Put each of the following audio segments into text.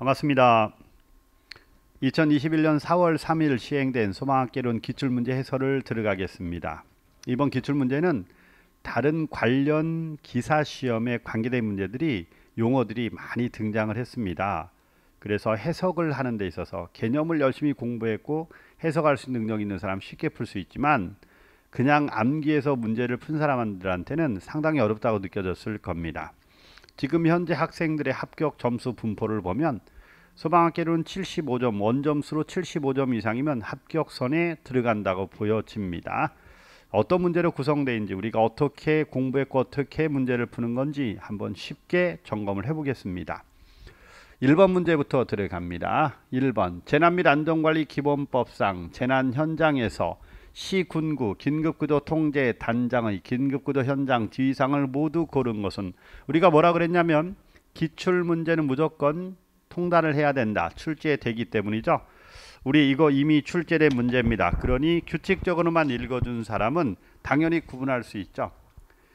반갑습니다. 2021년 4월 3일 시행된 소망학개론 기출문제 해설을 들어가겠습니다. 이번 기출문제는 다른 관련 기사 시험에 관계된 문제들이 용어들이 많이 등장을 했습니다. 그래서 해석을 하는 데 있어서 개념을 열심히 공부했고 해석할 수 있는 능력 이 있는 사람 쉽게 풀 수 있지만 그냥 암기해서 문제를 푼 사람들한테는 상당히 어렵다고 느껴졌을 겁니다. 지금 현재 학생들의 합격 점수 분포를 보면 소방학계로는 75점, 원점수로 75점 이상이면 합격선에 들어간다고 보여집니다. 어떤 문제로 구성되는지 우리가 어떻게 공부했고 어떻게 문제를 푸는 건지 한번 쉽게 점검을 해보겠습니다. 1번 문제부터 들어갑니다. 1번 재난 및 안전관리 기본법상 재난 현장에서 시군구 긴급구조 통제 단장의 긴급구조 현장 지휘상을 모두 고른 것은 우리가 뭐라 그랬냐면 기출 문제는 무조건 통단을 해야 된다. 출제되기 때문이죠. 우리 이거 이미 출제된 문제입니다. 그러니 규칙적으로만 읽어준 사람은 당연히 구분할 수 있죠.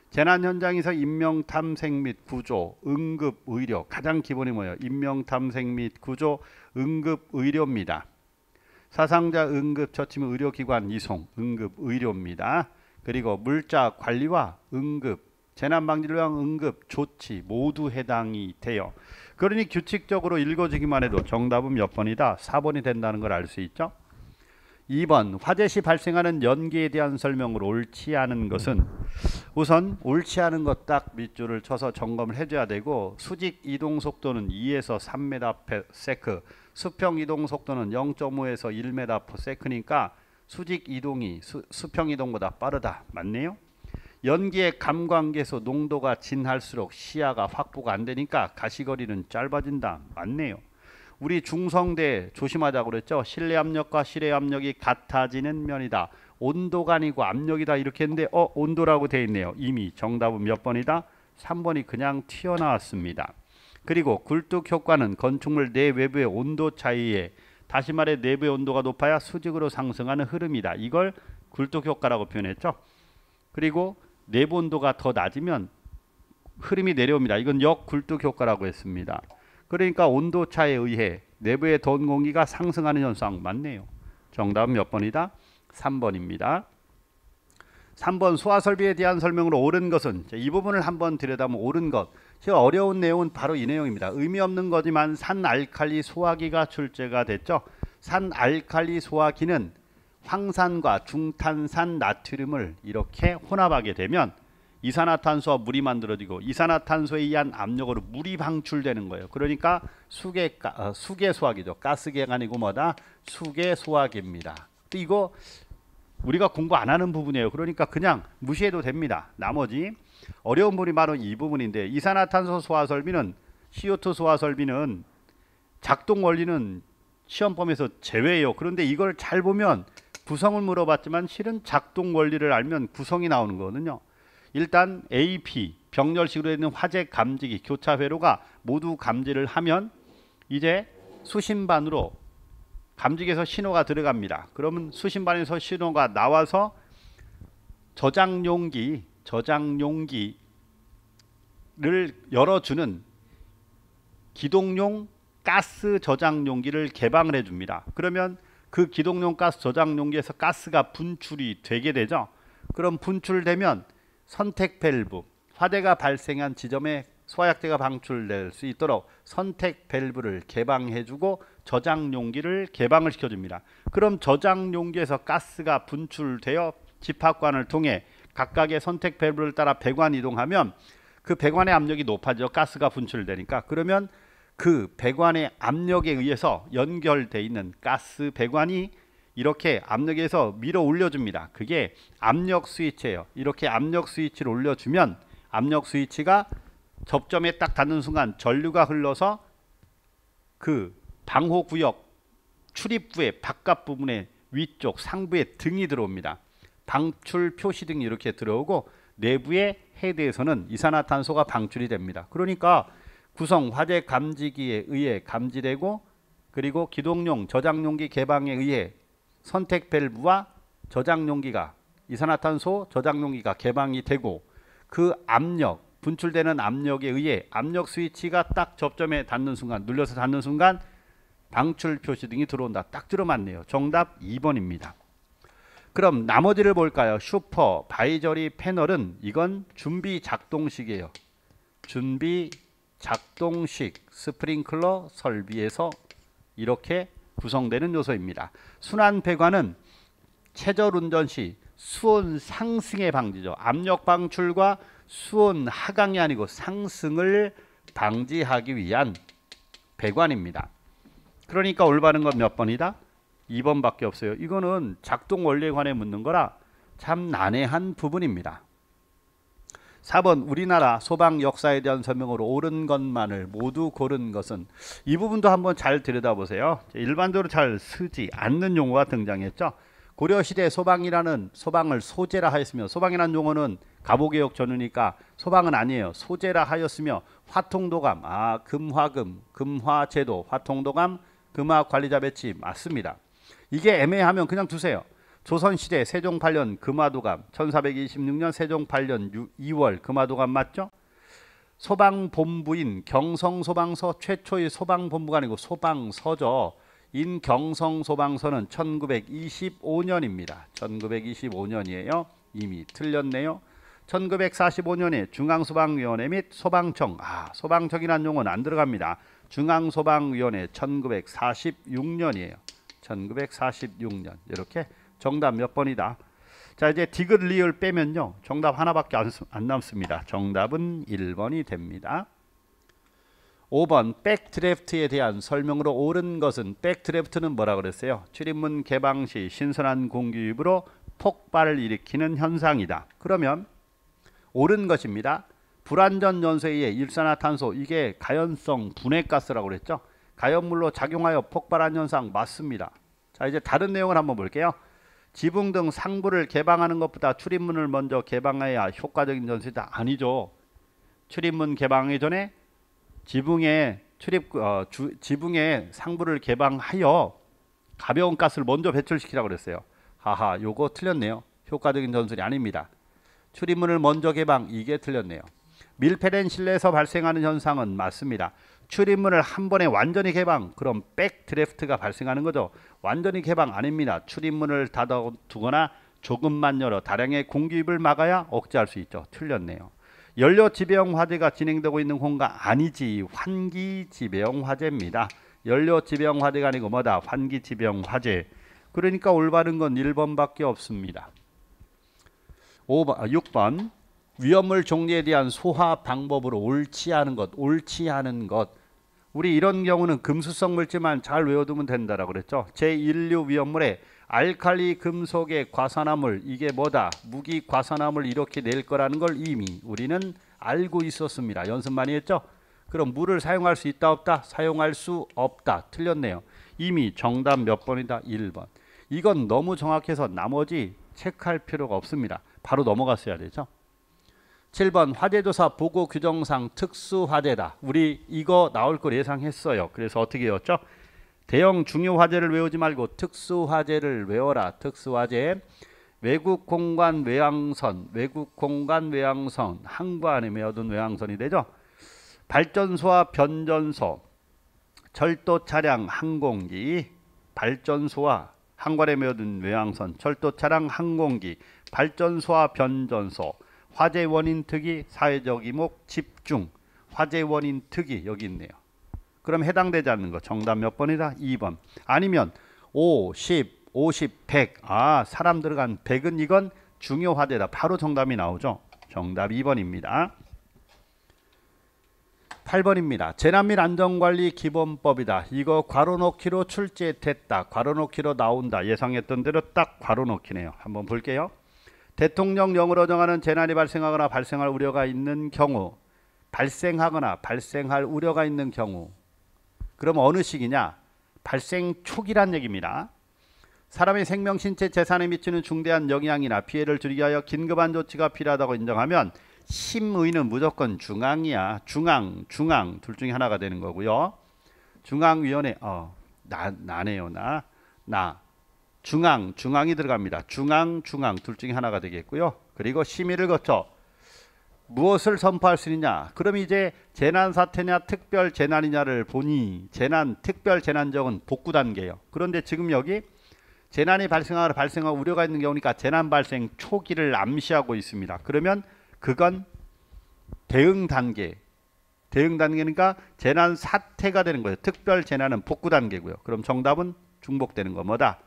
재난 현장에서 인명 탐색 및 구조, 응급 의료 가장 기본이 뭐예요? 인명 탐색 및 구조, 응급 의료입니다. 사상자 응급 처치및 의료기관 이송 응급 의료입니다. 그리고 물자 관리와 응급 재난방지를 위한 응급 조치 모두 해당이 돼요. 그러니 규칙적으로 읽어주기만 해도 정답은 몇 번이다? 4번이 된다는 걸 알 수 있죠. 2번 화재 시 발생하는 연기에 대한 설명으로 옳지 않은 것은 우선 옳지 않은 것 딱 밑줄을 쳐서 점검을 해줘야 되고 수직 이동 속도는 2에서 3m/s 수평 이동 속도는 0.5에서 1m/s니까 수직 이동이 수, 수평 이동보다 빠르다. 맞네요? 연기의 감광계에서 농도가 진할수록 시야가 확보가 안 되니까 가시거리는 짧아진다. 맞네요. 우리 중성대 조심하자고 그랬죠. 실내 압력과 실외 압력이 같아지는 면이다. 온도가 아니고 압력이다 이렇게 했는데 어 온도라고 돼 있네요. 이미 정답은 몇 번이다? 3번이 그냥 튀어나왔습니다. 그리고 굴뚝 효과는 건축물 내외부의 온도 차이에 다시 말해 내부의 온도가 높아야 수직으로 상승하는 흐름이다. 이걸 굴뚝 효과라고 표현했죠. 그리고 내부 온도가 더 낮으면 흐름이 내려옵니다. 이건 역굴뚝 효과라고 했습니다. 그러니까 온도 차에 의해 내부의 던 공기가 상승하는 현상 맞네요. 정답은 몇 번이다? 3번입니다. 3번 소화 설비에 대한 설명으로 옳은 것은 이 부분을 한번 들여다보면 옳은 것제 어려운 내용은 바로 이 내용입니다. 의미 없는 거지만 산알칼리 소화기가 출제가 됐죠. 산알칼리 소화기는 황산과 중탄산 나트륨을 이렇게 혼합하게 되면 이산화탄소와 물이 만들어지고 이산화탄소에 의한 압력으로 물이 방출되는 거예요. 그러니까 수계 어, 수계 소화기죠. 가스계가 아니고 뭐다 수계 소화기입니다. 이거 우리가 공부 안 하는 부분이에요. 그러니까 그냥 무시해도 됩니다. 나머지 어려운 부분이 바로 이 부분인데 이산화탄소 소화설비는 CO2 소화설비는 작동 원리는 시험 범에서 위제외해요 그런데 이걸 잘 보면 구성을 물어봤지만 실은 작동 원리를 알면 구성이 나오는 거거든요. 일단 AP 병렬식으로 있는 화재 감지기 교차 회로가 모두 감지를 하면 이제 수신반으로 감지기에서 신호가 들어갑니다. 그러면 수신반에서 신호가 나와서 저장 용기 저장 용기를 열어주는 기동용 가스 저장 용기를 개방을 해줍니다. 그러면 그 기동용 가스 저장 용기에서 가스가 분출이 되게 되죠. 그럼 분출되면 선택 밸브, 화재가 발생한 지점에 소화약제가 방출될 수 있도록 선택 밸브를 개방해주고 저장 용기를 개방을 시켜줍니다. 그럼 저장 용기에서 가스가 분출되어 집합관을 통해 각각의 선택 밸브를 따라 배관 이동하면 그 배관의 압력이 높아져 가스가 분출되니까 그러면 그 배관의 압력에 의해서 연결되어 있는 가스 배관이 이렇게 압력에서 밀어 올려줍니다. 그게 압력 스위치예요. 이렇게 압력 스위치를 올려주면 압력 스위치가 접점에 딱 닿는 순간 전류가 흘러서 그 방호 구역 출입부의 바깥 부분의 위쪽 상부에 등이 들어옵니다. 방출 표시 등이 이렇게 들어오고 내부에 헤드에서는 이산화탄소가 방출이 됩니다. 그러니까 구성 화재 감지기에 의해 감지되고 그리고 기동용 저장용기 개방에 의해 선택 밸브와 저장용기가 이산화탄소 저장용기가 개방이 되고 그 압력 분출되는 압력에 의해 압력 스위치가 딱 접점에 닿는 순간 눌려서 닿는 순간 방출 표시 등이 들어온다. 딱 들어맞네요. 정답 2번입니다. 그럼 나머지를 볼까요? 슈퍼, 바이저리 패널은 이건 준비 작동식이에요. 준비 작동식 스프링클러 설비에서 이렇게 구성되는 요소입니다. 순환 배관은 체절 운전 시 수온 상승의 방지죠. 압력 방출과 수온 하강이 아니고 상승을 방지하기 위한 배관입니다. 그러니까 올바른 건 몇 번이다? 2번밖에 없어요. 이거는 작동 원리에 관해 묻는 거라 참 난해한 부분입니다. 4번 우리나라 소방 역사에 대한 설명으로 옳은 것만을 모두 고른 것은 이 부분도 한번 잘 들여다보세요. 일반적으로 잘 쓰지 않는 용어가 등장했죠. 고려시대 소방이라는 소방을 소재라 하였으며 소방이라는 용어는 갑오개혁 전후니까 소방은 아니에요. 소재라 하였으며 화통도감, 아 금화금, 금화제도, 화통도감, 금화관리자 배치 맞습니다. 이게 애매하면 그냥 두세요. 조선시대 세종 8년 금화도감 1426년 세종 8년 2월 금화도감 맞죠? 소방본부인 경성소방서 최초의 소방본부가아니고 소방서죠. 인 경성소방서는 1925년입니다. 1925년이에요. 이미 틀렸네요. 1945년에 중앙소방위원회 및 소방청 아 소방청이란 용어는 안 들어갑니다. 중앙소방위원회 1946년이에요. 1946년 이렇게 정답 몇 번이다. 자 이제 디귿 리을 빼면요 정답 하나밖에 안, 안 남습니다. 정답은 1번이 됩니다. 5번 백드래프트에 대한 설명으로 옳은 것은 백드래프트는 뭐라 그랬어요? 출입문 개방 시 신선한 공기 유입으로 폭발을 일으키는 현상이다. 그러면 옳은 것입니다. 불완전 연소에 의해 일산화탄소 이게 가연성 분해가스라고 그랬죠. 가연물로 작용하여 폭발한 현상 맞습니다. 자 이제 다른 내용을 한번 볼게요. 지붕 등 상부를 개방하는 것보다 출입문을 먼저 개방해야 효과적인 전시다 아니죠. 출입문 개방하기 전에 지붕에 출입 어, 주, 지붕에 상부를 개방하여 가벼운 가스를 먼저 배출시키라고 그랬어요. 하하, 요거 틀렸네요. 효과적인 전술이 아닙니다. 출입문을 먼저 개방 이게 틀렸네요. 밀폐된 실내에서 발생하는 현상은 맞습니다. 출입문을 한 번에 완전히 개방 그럼 백드래프트가 발생하는 거죠. 완전히 개방 아닙니다. 출입문을 닫아두거나 조금만 열어 다량의 공기입을 막아야 억제할 수 있죠. 틀렸네요. 연료 지배형 화재가 진행되고 있는 공간 아니지 환기 지배형 화재입니다. 연료 지배형 화재가 아니고 뭐다 환기 지배형 화재. 그러니까 올바른 건 1번밖에 없습니다. 5번, 6번 아, 위험물 종류에 대한 소화 방법으로 옳지 않은 것, 옳지 않은 것. 우리 이런 경우는 금수성 물질만 잘 외워두면 된다라고 그랬죠. 제1류 위험물에 알칼리 금속의 과산화물 이게 뭐다? 무기 과산화물 이렇게 낼 거라는 걸 이미 우리는 알고 있었습니다. 연습 많이 했죠? 그럼 물을 사용할 수 있다 없다? 사용할 수 없다. 틀렸네요. 이미 정답 몇 번이다? 1번. 이건 너무 정확해서 나머지 체크할 필요가 없습니다. 바로 넘어갔어야 되죠. 7번 화재조사 보고 규정상 특수화재다. 우리 이거 나올 걸 예상했어요. 그래서 어떻게 외웠죠? 대형 중요 화재를 외우지 말고 특수화재를 외워라. 특수화재 외국 공간 외항선, 외국 공간 외항선, 항구안에 메어둔 외항선이 되죠. 발전소와 변전소, 철도 차량, 항공기, 발전소와 항구안에 메어둔 외항선, 철도 차량, 항공기, 발전소와 변전소, 화재 원인 특이, 사회적 이목, 집중. 화재 원인 특이 여기 있네요. 그럼 해당되지 않는 거 정답 몇 번이다? 2번. 아니면 5, 10, 50, 100. 아, 사람 들어간 100은 이건 중요 화재다 바로 정답이 나오죠. 정답 2번입니다. 8번입니다. 재난 및 안전관리 기본법이다. 이거 괄호 넣기로 출제됐다. 괄호 넣기로 나온다. 예상했던 대로 딱 괄호 넣기네요. 한번 볼게요. 대통령령으로 정하는 재난이 발생하거나 발생할 우려가 있는 경우 발생하거나 발생할 우려가 있는 경우 그럼 어느 시기냐? 발생 초기란 얘기입니다. 사람의 생명, 신체, 재산에 미치는 중대한 영향이나 피해를 줄이기 하여 긴급한 조치가 필요하다고 인정하면 심의는 무조건 중앙이야. 중앙, 중앙 둘 중에 하나가 되는 거고요. 중앙위원회, 어, 나, 나네요, 나. 나. 중앙, 중앙이 들어갑니다. 중앙, 중앙 둘 중에 하나가 되겠고요. 그리고 심의를 거쳐 무엇을 선포할 수 있느냐? 그럼 이제 재난 사태냐 특별 재난이냐를 보니 재난 특별 재난적은 복구 단계예요. 그런데 지금 여기 재난이 발생하거나 발생하고 우려가 있는 경우니까 재난 발생 초기를 암시하고 있습니다. 그러면 그건 대응 단계. 대응 단계니까 재난 사태가 되는 거예요. 특별 재난은 복구 단계고요. 그럼 정답은 중복되는 거 뭐다?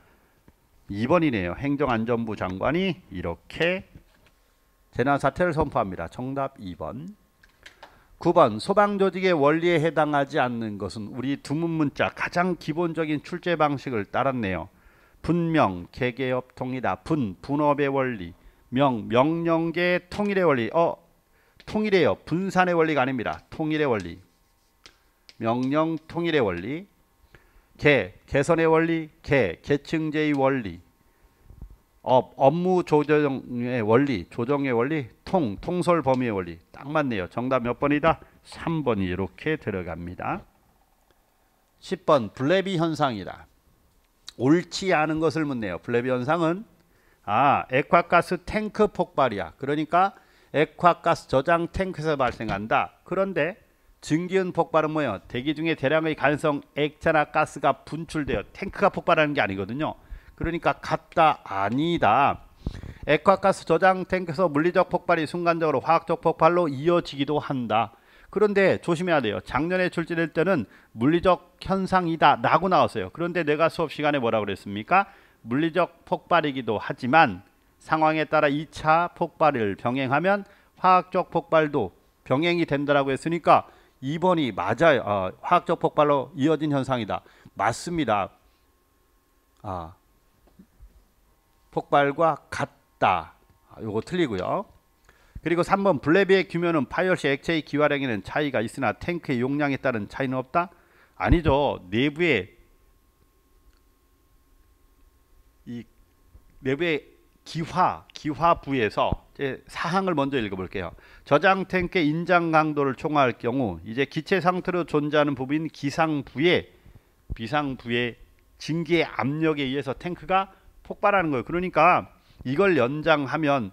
2번이네요. 행정안전부 장관이 이렇게 재난 사태를 선포합니다. 정답 2번. 9번 소방조직의 원리에 해당하지 않는 것은 우리 두문 문자 가장 기본적인 출제 방식을 따랐네요. 분명 개개업 통이다. 분 분업의 원리. 명 명령계 통일의 원리. 어통일이요 분산의 원리가 아닙니다. 통일의 원리. 명령 통일의 원리. 개, 개선의 원리, 개, 계층제의 원리, 업, 업무 조정의 원리, 조정의 원리, 통, 통솔 범위의 원리. 딱 맞네요. 정답 몇 번이다? 3번이 이렇게 들어갑니다. 10번 블레비 현상이다. 옳지 않은 것을 묻네요. 블레비 현상은 아, 액화가스 탱크 폭발이야. 그러니까 액화가스 저장 탱크에서 발생한다. 그런데 증기운 폭발은 뭐예요? 대기 중에 대량의 가연성 액체나 가스가 분출되어 탱크가 폭발하는 게 아니거든요. 그러니까 같다 아니다. 액화가스 저장 탱크에서 물리적 폭발이 순간적으로 화학적 폭발로 이어지기도 한다. 그런데 조심해야 돼요. 작년에 출제될 때는 물리적 현상이다 라고 나왔어요. 그런데 내가 수업 시간에 뭐라 그랬습니까? 물리적 폭발이기도 하지만 상황에 따라 2차 폭발을 병행하면 화학적 폭발도 병행이 된다라고 했으니까 2번이 맞아요. 어, 화학적 폭발로 이어진 현상이다. 맞습니다. 아, 폭발과 같다. 아, 요거 틀리고요. 그리고 3번 블레비의 규면은 파열시 액체의 기화량에는 차이가 있으나 탱크의 용량에 따른 차이는 없다? 아니죠. 내부의 이 내부의 기화, 기화부에서 예, 사항을 먼저 읽어볼게요. 저장 탱크의 인장 강도를 총화할 경우 이제 기체 상태로 존재하는 부분인 기상부의 비상부의 증기의 압력에 의해서 탱크가 폭발하는 거예요. 그러니까 이걸 연장하면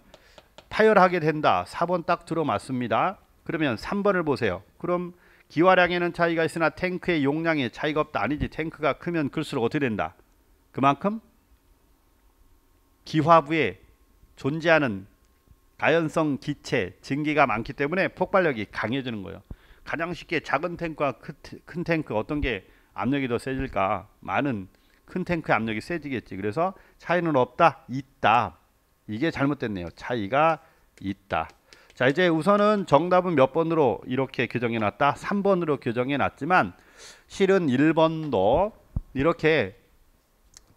파열하게 된다. 4번 딱 들어맞습니다. 그러면 3번을 보세요. 그럼 기화량에는 차이가 있으나 탱크의 용량에 차이가 없다. 아니지. 탱크가 크면 클수록 어떻게 된다. 그만큼 기화부에 존재하는 가연성 기체, 증기가 많기 때문에 폭발력이 강해지는 거예요. 가장 쉽게 작은 탱크와 큰 탱크 어떤 게 압력이 더 세질까? 많은 큰탱크 압력이 세지겠지. 그래서 차이는 없다, 있다. 이게 잘못됐네요. 차이가 있다. 자 이제 우선은 정답은 몇 번으로 이렇게 규정해 놨다 3번으로 규정해 놨지만 실은 1번도 이렇게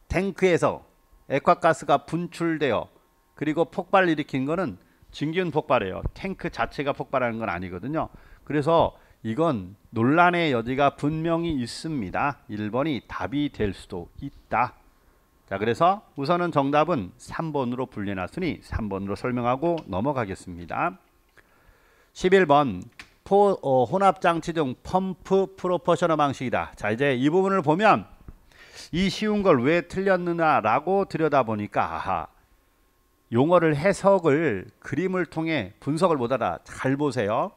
탱크에서 액화가스가 분출되어 그리고 폭발 일으킨 거는 증기는 폭발해요. 탱크 자체가 폭발하는 건 아니거든요. 그래서 이건 논란의 여지가 분명히 있습니다. 1번이 답이 될 수도 있다. 자, 그래서 우선은 정답은 3번으로 분리해놨으니 3번으로 설명하고 넘어가겠습니다. 11번 포, 어, 혼합장치 등 펌프 프로포셔너 방식이다. 자, 이제 이 부분을 보면 이 쉬운 걸 왜 틀렸느냐라고 들여다보니까 아하, 용어를 해석을 그림을 통해 분석을 못 알아. 잘 보세요.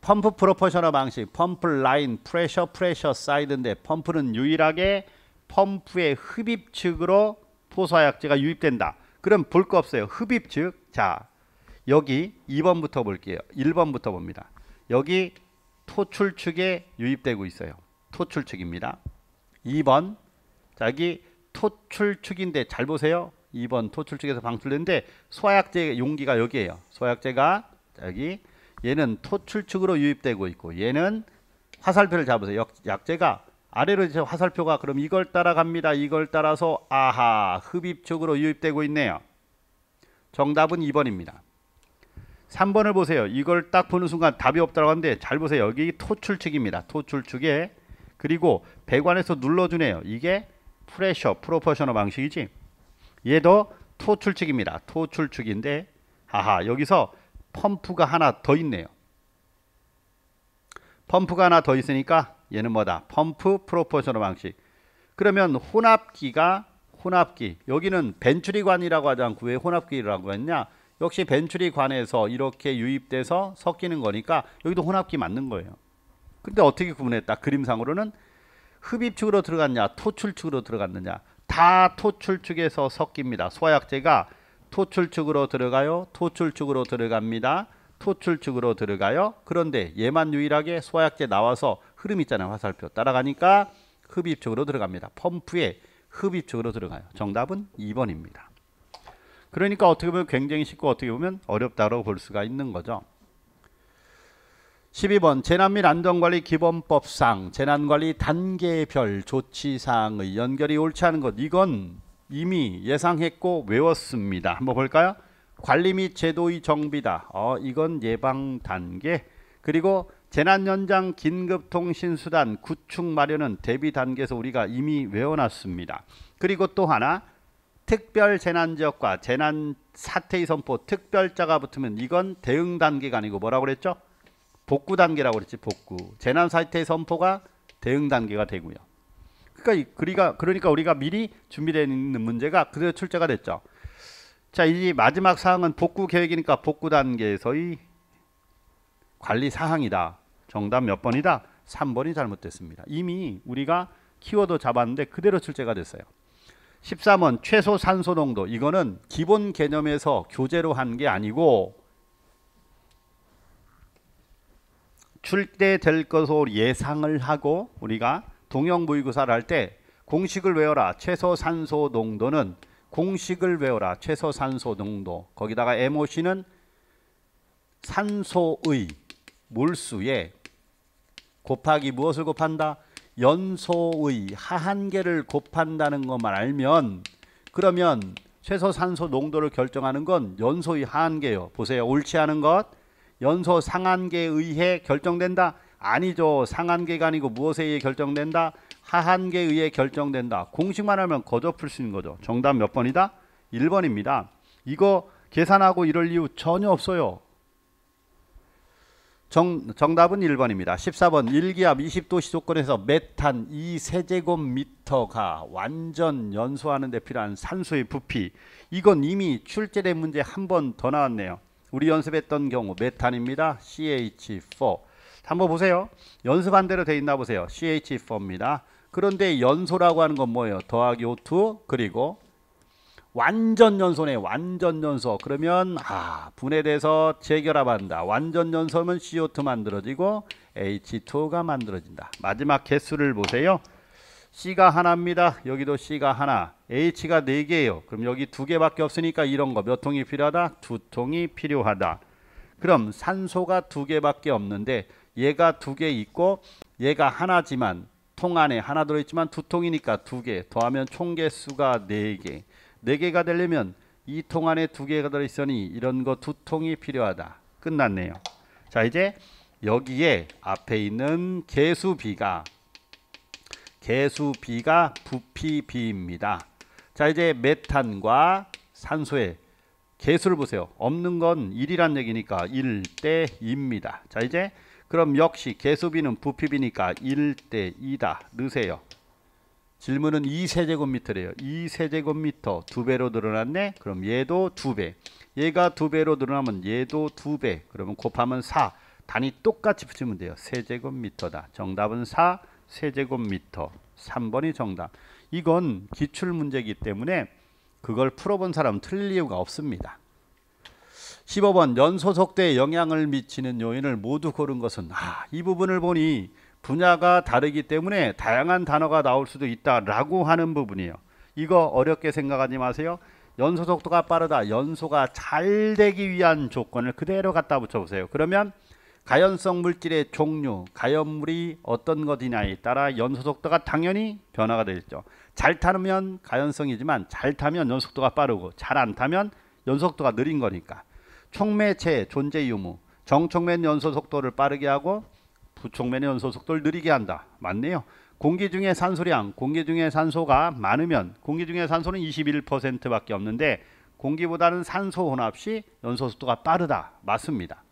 펌프 프로포셔너 방식, 펌프 라인, 프레셔, 프레셔 사이드인데 펌프는 유일하게 펌프의 흡입 측으로 포사약제가 유입된다. 그럼 볼 거 없어요. 흡입 측. 자, 여기 2번부터 볼게요. 1번부터 봅니다. 여기 토출 측에 유입되고 있어요. 토출 측입니다. 2번. 자, 여기 토출 측인데 잘 보세요. 2번 토출 쪽에서 방출되는데 소화약제 용기가 여기에요. 소화약제가 여기 얘는 토출 측으로 유입되고 있고 얘는 화살표를 잡으세요. 약제가 아래로 이제 화살표가 그럼 이걸 따라갑니다. 이걸 따라서 아하 흡입 측으로 유입되고 있네요. 정답은 2번입니다. 3번을 보세요. 이걸 딱 보는 순간 답이 없다고 하는데 잘 보세요. 여기 토출 측입니다. 토출 측에 그리고 배관에서 눌러주네요. 이게 프레셔 프로포셔너 방식이지. 얘도 토출축입니다. 토출축인데 아하 여기서 펌프가 하나 더 있네요. 펌프가 하나 더 있으니까 얘는 뭐다? 펌프 프로포셔널 방식. 그러면 혼합기가 혼합기 여기는 벤츄리관이라고 하지 않고 왜 혼합기라고 했냐? 역시 벤츄리관에서 이렇게 유입돼서 섞이는 거니까 여기도 혼합기 맞는 거예요. 근데 어떻게 구분했다? 그림상으로는 흡입축으로 들어갔냐 토출축으로 들어갔느냐 다 토출 축에서 섞입니다. 소화약제가 토출 축으로 들어가요. 토출 축으로 들어갑니다. 토출 축으로 들어가요. 그런데 얘만 유일하게 소화약제 나와서 흐름 있잖아요. 화살표 따라가니까 흡입 쪽으로 들어갑니다. 펌프에 흡입 쪽으로 들어가요. 정답은 2번입니다. 그러니까 어떻게 보면 굉장히 쉽고 어떻게 보면 어렵다고 볼 수가 있는 거죠. 12번 재난 및 안전관리 기본법상 재난관리 단계별 조치사항의 연결이 옳지 않은 것 이건 이미 예상했고 외웠습니다. 한번 볼까요? 관리 및 제도의 정비다. 어, 이건 예방 단계. 그리고 재난 연장 긴급 통신 수단 구축 마련은 대비 단계에서 우리가 이미 외워놨습니다. 그리고 또 하나 특별 재난 지역과 재난 사태의 선포 특별자가 붙으면 이건 대응 단계가 아니고 뭐라고 그랬죠? 복구 단계라고 그랬지 복구 재난 사태 선포가 대응 단계가 되고요. 그러니까 그리가 그러니까 우리가 미리 준비되어 있는 문제가 그대로 출제가 됐죠. 자, 이 마지막 사항은 복구 계획이니까 복구 단계에서의 관리 사항이다. 정답 몇 번이다? 3번이 잘못됐습니다. 이미 우리가 키워드 잡았는데 그대로 출제가 됐어요. 13번 최소 산소 농도 이거는 기본 개념에서 교재로 한 게 아니고 출제될 것으로 예상을 하고 우리가 동형부의구사를할 때 공식을 외워라. 최소 산소 농도는 공식을 외워라. 최소 산소 농도. 거기다가 MOC는 산소의 몰수에 곱하기 무엇을 곱한다? 연소의 하한계를 곱한다는 것만 알면 그러면 최소 산소 농도를 결정하는 건 연소의 하한계요. 보세요. 옳지 않은 것 연소 상한계에 의해 결정된다. 아니죠. 상한계가 아니고 무엇에 의해 결정된다. 하한계에 의해 결정된다. 공식만 하면 거저 풀 수 있는 거죠. 정답 몇 번이다? 1번입니다. 이거 계산하고 이럴 이유 전혀 없어요. 정, 정답은 1번입니다. 14번 1기압 20도 시조건에서 메탄 2세제곱미터가 완전 연소하는 데 필요한 산소의 부피 이건 이미 출제된 문제 한 번 더 나왔네요. 우리 연습했던 경우 메탄입니다. CH4. 한번 보세요. 연습한 대로 돼 있나 보세요. CH4입니다. 그런데 연소라고 하는 건 뭐예요? 더하기 O2 그리고 완전 연소네. 완전 연소. 그러면 아 분해돼서 재결합한다. 완전 연소면 CO2 만들어지고 H2가 만들어진다. 마지막 개수를 보세요. C가 하나입니다. 여기도 C가 하나. H가 네 개예요. 그럼 여기 두 개밖에 없으니까 이런 거 몇 통이 필요하다? 두 통이 필요하다. 그럼 산소가 두 개밖에 없는데 얘가 두 개 있고 얘가 하나지만 통 안에 하나 들어있지만 두 통이니까 두 개 더하면 총 개수가 네 개. 네 개가 되려면 이 통 안에 두 개가 들어있으니 이런 거 두 통이 필요하다. 끝났네요. 자 이제 여기에 앞에 있는 개수 비가 개수 B가 부피 B입니다. 자 이제 메탄과 산소의 개수를 보세요. 없는 건 1이란 얘기니까 1대 2입니다. 자 이제 그럼 역시 개수 B는 부피 B니까 1대 2다. 넣으세요. 질문은 2세제곱미터래요. 2세제곱미터 2배로 늘어났네. 그럼 얘도 2배 얘가 2배로 늘어나면 얘도 2배 그러면 곱하면 4. 단위 똑같이 붙이면 돼요. 세제곱미터다. 정답은 4. 세제곱미터 3번이 정답 이건 기출문제이기 때문에 그걸 풀어본 사람 틀릴 이유가 없습니다 15번 연소속도에 영향을 미치는 요인을 모두 고른 것은 아, 이 부분을 보니 분야가 다르기 때문에 다양한 단어가 나올 수도 있다라고 하는 부분이에요. 이거 어렵게 생각하지 마세요. 연소 속도가 빠르다. 연소가 잘 되기 위한 조건을 그대로 갖다 붙여보세요. 그러면 가연성 물질의 종류, 가연물이 어떤 것이냐에 따라 연소속도가 당연히 변화가 되겠죠. 잘 타면 가연성이지만 잘 타면 연속도가 빠르고 잘 안 타면 연속도가 느린 거니까. 촉매체의 존재 유무, 정촉면 연소속도를 빠르게 하고 부촉면의 연소속도를 느리게 한다. 맞네요. 공기 중의 산소량, 공기 중의 산소가 많으면 공기 중의 산소는 21%밖에 없는데 공기보다는 산소 혼합 시 연소속도가 빠르다. 맞습니다.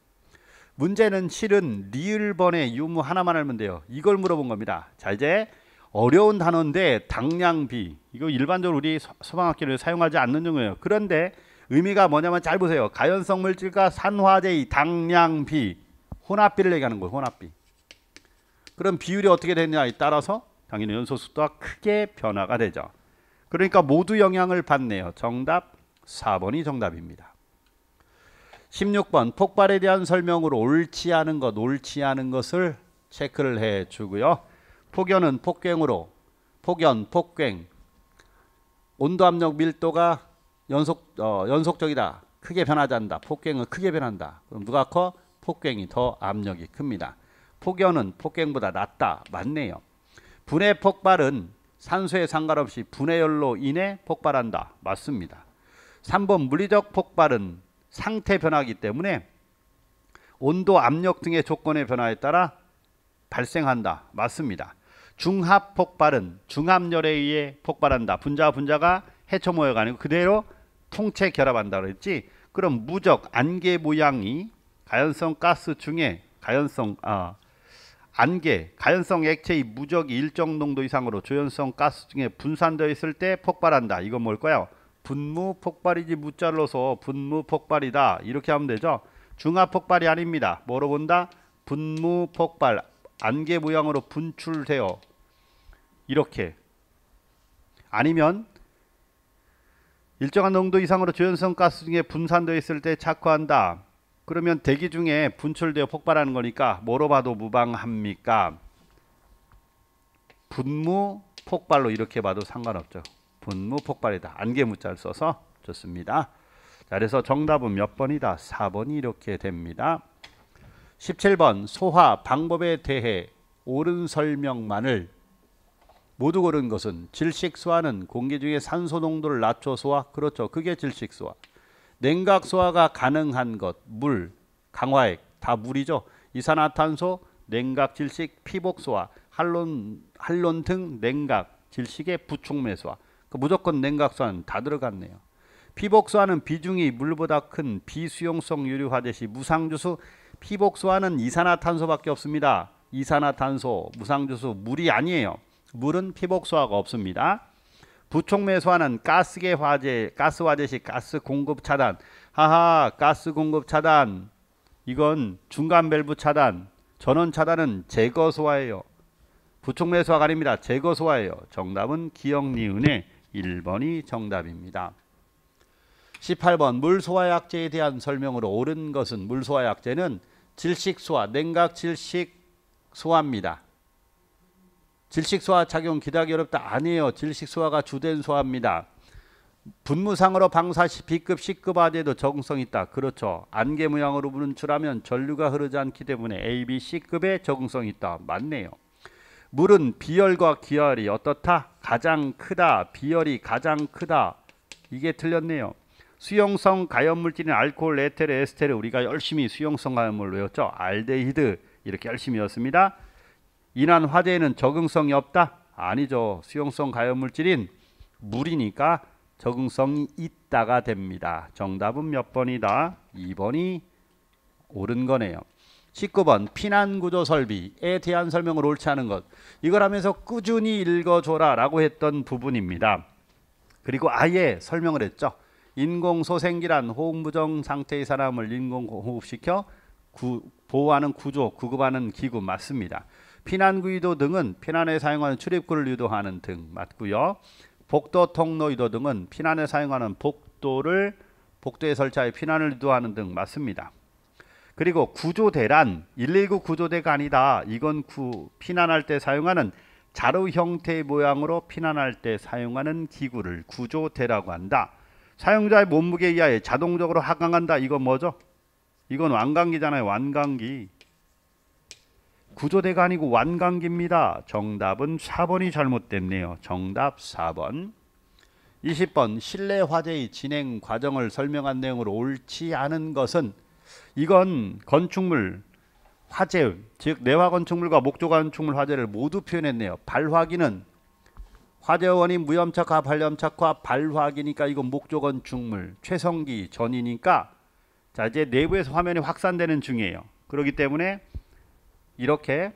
문제는 실은 리을번의 유무 하나만 알면 돼요. 이걸 물어본 겁니다. 자 이제 어려운 단어인데 당량비 이거 일반적으로 우리 소방학교를 사용하지 않는 용어예요. 그런데 의미가 뭐냐면 잘 보세요. 가연성 물질과 산화제의 당량비 혼합비를 얘기하는 거예요. 혼합비. 그럼 비율이 어떻게 되느냐에 따라서 당연히 연소수도가 크게 변화가 되죠. 그러니까 모두 영향을 받네요. 정답 4번이 정답입니다. 16번 폭발에 대한 설명으로 옳지 않은 것, 옳지 않은 것을 체크를 해 주고요. 폭염은 폭갱으로 폭염, 폭갱. 온도, 압력, 밀도가 연속 어, 연속적이다. 크게 변하지 않는다. 폭갱은 크게 변한다. 그럼 누가 커? 폭갱이 더 압력이 큽니다. 폭염은 폭갱보다 낮다. 맞네요. 분해 폭발은 산소에 상관없이 분해열로 인해 폭발한다. 맞습니다. 3번 물리적 폭발은 상태 변화기 때문에 온도, 압력 등의 조건의 변화에 따라 발생한다. 맞습니다. 중합 폭발은 중압열에 의해 폭발한다. 분자 와 분자가 해초모여가 아니고 그대로 통체 결합한다 그랬지. 그럼 무적 안개 모양이 가연성 가스 중에 가연성 아 안개 가연성 액체의 무적이 일정 농도 이상으로 조연성 가스 중에 분산되어 있을 때 폭발한다. 이건 뭘까요? 분무 폭발이지 무자로서 분무 폭발이다 이렇게 하면 되죠 중화 폭발이 아닙니다 뭐로 본다 분무 폭발 안개 모양으로 분출되어 이렇게 아니면 일정한 농도 이상으로 조연성 가스 중에 분산되어 있을 때 착화한다 그러면 대기 중에 분출되어 폭발하는 거니까 뭐로 봐도 무방합니까 분무 폭발로 이렇게 봐도 상관없죠 분무 폭발이다. 안개 문자를 써서 좋습니다. 자, 그래서 정답은 몇 번이다? 4번이 이렇게 됩니다. 17번 소화 방법에 대해 옳은 설명만을 모두 고른 것은 질식 소화는 공기 중의 산소 농도를 낮춰 소화 그렇죠 그게 질식 소화 냉각 소화가 가능한 것물 강화액 다 물이죠 이산화탄소 냉각 질식 피복 소화 할론 할론 등 냉각 질식의 부충매 소화 그 무조건 냉각수는다 들어갔네요. 피복수환는 비중이 물보다 큰 비수용성 유류화제시 무상주수 피복수환는 이산화탄소밖에 없습니다. 이산화탄소, 무상주수, 물이 아니에요. 물은 피복수화가 없습니다. 부총매수화는 가스계 화재, 가스화제시 가스 공급 차단. 하하, 가스 공급 차단. 이건 중간 밸브 차단. 전원 차단은 제거 소화예요. 부총매수화가 아닙니다. 제거 소화예요. 정답은 기억 니은의 1번이 정답입니다. 18번 물소화약제에 대한 설명으로 옳은 것은 물소화약제는 질식소화, 냉각질식소화입니다. 질식소화 작용 기대하기 어렵다. 아니에요. 질식소화가 주된 소화입니다. 분무상으로 방사시 B급, C급 아재도 적응성 있다. 그렇죠. 안개 모양으로 분출하면 전류가 흐르지 않기 때문에 A, B, C급에 적응성 있다. 맞네요. 물은 비열과 기열이 어떻다? 가장 크다. 비열이 가장 크다. 이게 틀렸네요. 수용성 가염물질인 알코올, 에테르, 에스테르 우리가 열심히 수용성 가염물 외웠죠. 알데히드 이렇게 열심히 외웠습니다. 인한 화재에는 적응성이 없다? 아니죠. 수용성 가염물질인 물이니까 적응성이 있다가 됩니다. 정답은 몇 번이다? 2번이 옳은 거네요. 19번 피난구조 설비에 대한 설명을 옳지 않은 것 이걸 하면서 꾸준히 읽어줘라 라고 했던 부분입니다 그리고 아예 설명을 했죠 인공소생기란 호흡부정 상태의 사람을 인공호흡시켜 구, 보호하는 구조 구급하는 기구 맞습니다 피난구이도 등은 피난에 사용하는 출입구를 유도하는 등 맞고요 복도 통로 이도 등은 피난에 사용하는 복도를 복도에 설치하여 피난을 유도하는 등 맞습니다 그리고 구조대란 119 구조대가 아니다. 이건 구, 피난할 때 사용하는 자루 형태의 모양으로 피난할 때 사용하는 기구를 구조대라고 한다. 사용자의 몸무게 이하에 자동적으로 하강한다. 이건 뭐죠? 이건 완강기잖아요. 완강기. 구조대가 아니고 완강기입니다. 정답은 4번이 잘못됐네요. 정답 4번. 20번 실내 화재의 진행 과정을 설명한 내용으로 옳지 않은 것은 이건 건축물 화재, 즉 내화 건축물과 목조 건축물 화재를 모두 표현했네요. 발화기는 화재 원인 무염착화, 발염착화, 발화기니까 이건 목조 건축물 최성기 전이니까 자 이제 내부에서 화면이 확산되는 중이에요. 그렇기 때문에 이렇게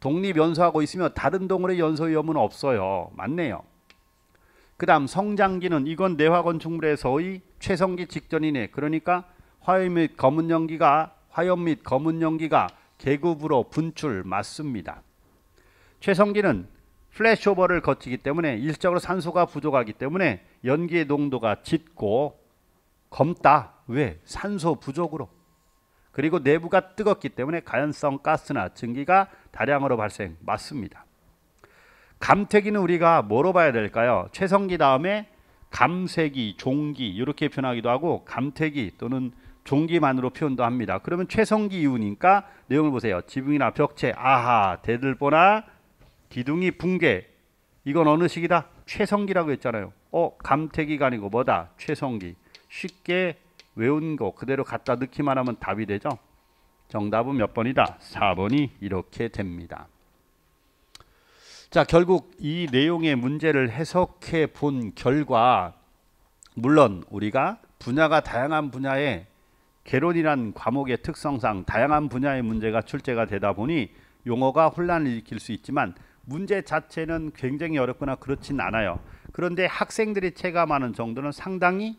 독립 연소하고 있으면 다른 동물의 연소 위험은 없어요. 맞네요. 그 다음 성장기는 이건 내화건축물에서의 최성기 직전이네. 그러니까 화염 및 검은 연기가 화염 및 검은 연기가 계급으로 분출 맞습니다. 최성기는 플래시오버를 거치기 때문에 일적으로 산소가 부족하기 때문에 연기의 농도가 짙고 검다. 왜? 산소 부족으로. 그리고 내부가 뜨겁기 때문에 가연성 가스나 증기가 다량으로 발생 맞습니다. 감태기는 우리가 뭐로 봐야 될까요? 최성기 다음에 감세기, 종기 이렇게 표현하기도 하고 감태기 또는 종기만으로 표현도 합니다. 그러면 최성기 이후니까 내용을 보세요. 지붕이나 벽체 아하 대들보나 기둥이 붕괴 이건 어느 시기다? 최성기라고 했잖아요. 어 감태기가 아니고 뭐다? 최성기 쉽게 외운 거 그대로 갖다 넣기만 하면 답이 되죠. 정답은 몇 번이다? 4번이 이렇게 됩니다. 자 결국 이 내용의 문제를 해석해 본 결과 물론 우리가 분야가 다양한 분야에 개론이란 과목의 특성상 다양한 분야의 문제가 출제가 되다 보니 용어가 혼란을 일으킬 수 있지만 문제 자체는 굉장히 어렵거나 그렇진 않아요. 그런데 학생들이 체감하는 정도는 상당히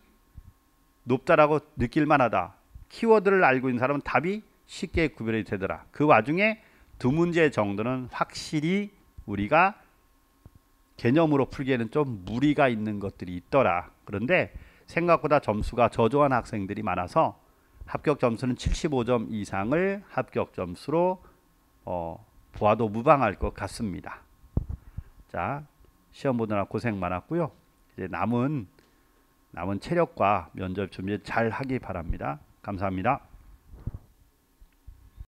높다라고 느낄 만하다. 키워드를 알고 있는 사람은 답이 쉽게 구별이 되더라. 그 와중에 두 문제 정도는 확실히 우리가 개념으로 풀기에는 좀 무리가 있는 것들이 있더라. 그런데 생각보다 점수가 저조한 학생들이 많아서 합격 점수는 75점 이상을 합격 점수로 어, 보아도 무방할 것 같습니다. 자, 시험 보느라 고생 많았고요. 이제 남은 남은 체력과 면접 준비 잘 하기 바랍니다. 감사합니다.